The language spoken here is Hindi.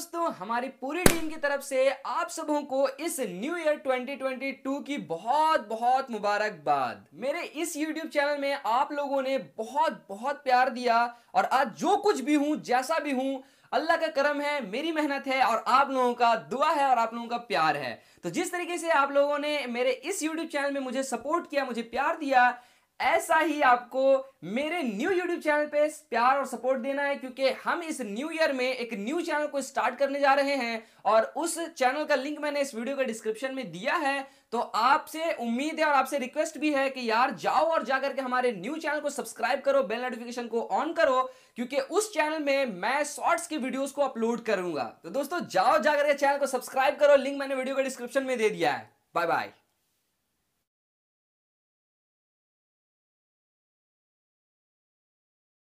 दोस्तों हमारी पूरी टीम की तरफ से आप सबों को इस न्यू ईयर 2022 की बहुत बहुत मुबारकबाद मेरे इस YouTube चैनल में आप लोगों ने बहुत बहुत प्यार दिया और आज जो कुछ भी हूं जैसा भी हूं अल्लाह का करम है मेरी मेहनत है और आप लोगों का दुआ है और आप लोगों का प्यार है तो जिस तरीके से आप लोगों ने मेरे इस यूट्यूब चैनल में मुझे सपोर्ट किया मुझे प्यार दिया ऐसा ही आपको मेरे न्यू यूट्यूब चैनल पे प्यार और सपोर्ट देना है क्योंकि हम इस न्यू ईयर में एक न्यू चैनल को स्टार्ट करने जा रहे हैं और उस चैनल का लिंक मैंने इस वीडियो के डिस्क्रिप्शन में दिया है तो आपसे उम्मीद है और आपसे रिक्वेस्ट भी है कि यार जाओ और जाकर के हमारे न्यू चैनल को सब्सक्राइब करो बेल नोटिफिकेशन को ऑन करो क्योंकि उस चैनल में मैं शॉर्ट्स की वीडियो को अपलोड करूंगा तो दोस्तों जाओ जाकर के चैनल को सब्सक्राइब करो लिंक मैंने वीडियो के डिस्क्रिप्शन में दे दिया है बाय बाय